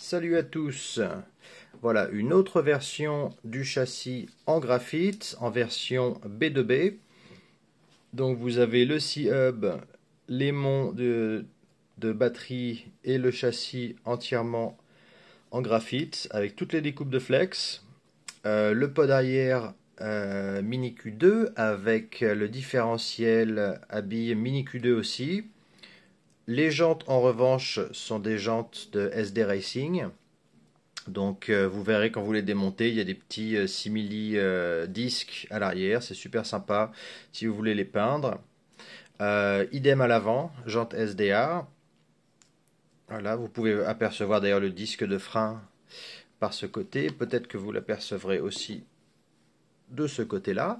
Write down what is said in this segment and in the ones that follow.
Salut à tous Voilà une autre version du châssis en graphite, en version B2B. Donc vous avez le C-Hub, les monts de batterie et le châssis entièrement en graphite avec toutes les découpes de flex. Euh, le pod arrière euh, Mini Q2 avec le différentiel à billes Mini Q2 aussi les jantes, en revanche, sont des jantes de SD Racing. Donc euh, vous verrez quand vous les démontez, il y a des petits euh, simili euh, disques à l'arrière, c'est super sympa si vous voulez les peindre. idem à l'avant, jante SDA. Voilà, vous pouvez apercevoir d'ailleurs le disque de frein par ce côté, peut-être que vous l'apercevrez aussi de ce côté-là.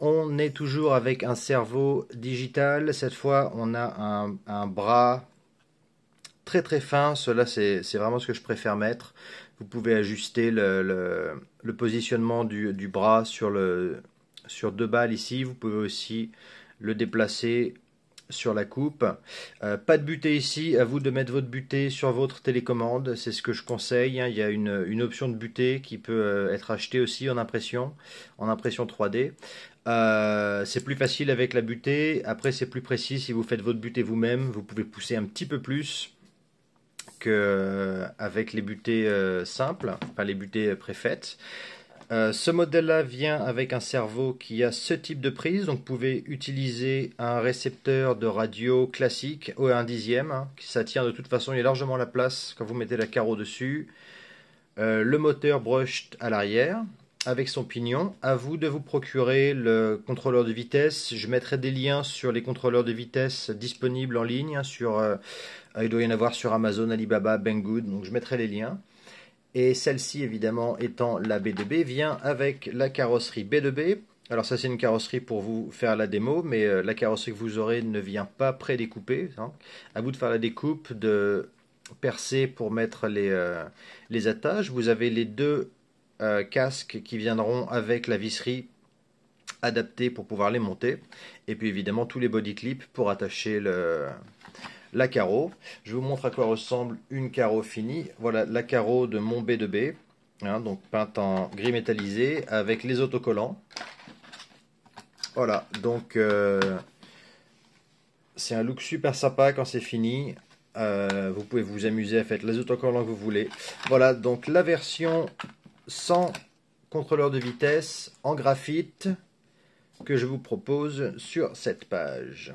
On est toujours avec un cerveau digital. Cette fois, on a un, bras très très fin. Cela, c'est vraiment ce que je préfère mettre. Vous pouvez ajuster le, positionnement du, bras sur, le, sur deux balles ici. Vous pouvez aussi le déplacer sur la coupe. Euh, pas de butée ici, à vous de mettre votre butée sur votre télécommande, c'est ce que je conseille. Hein. Il y a une, option de butée qui peut euh, être achetée aussi en impression, en impression 3D. Euh, c'est plus facile avec la butée, après c'est plus précis si vous faites votre butée vous-même, vous pouvez pousser un petit peu plus qu'avec les butées simples, enfin les butées préfaites. Euh, ce modèle-là vient avec un cerveau qui a ce type de prise. Donc, vous pouvez utiliser un récepteur de radio classique au 1 dixième. Hein, qui s'attire de toute façon, il y a largement la place quand vous mettez la carreau dessus. Euh, le moteur brushed à l'arrière avec son pignon. À vous de vous procurer le contrôleur de vitesse. Je mettrai des liens sur les contrôleurs de vitesse disponibles en ligne. Hein, sur, euh, il doit y en avoir sur Amazon, Alibaba, Banggood. Donc je mettrai les liens. Et celle-ci, évidemment, étant la B2B, vient avec la carrosserie B2B. Alors ça, c'est une carrosserie pour vous faire la démo, mais euh, la carrosserie que vous aurez ne vient pas pré Hein. À vous de faire la découpe, de percer pour mettre les, euh, attaches. Vous avez les deux euh, casques qui viendront avec la visserie adaptée pour pouvoir les monter. Et puis évidemment tous les body clips pour attacher le, la carreau. Je vous montre à quoi ressemble une carreau finie. Voilà la carreau de mon B2B, hein, donc peinte en gris métallisé avec les autocollants. Voilà, donc euh, c'est un look super sympa quand c'est fini. Euh, vous pouvez vous amuser à faire les autocollants que vous voulez. Voilà, donc la version sans contrôleur de vitesse en graphite que je vous propose sur cette page.